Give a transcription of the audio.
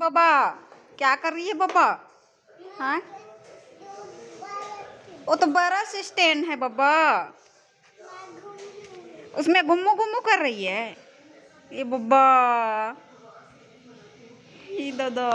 बाबा क्या कर रही है बाबा हाँ वो तो बरस स्टैंड है बाबा उसमें घुमू घुमू कर रही है ये बाबा ये दादा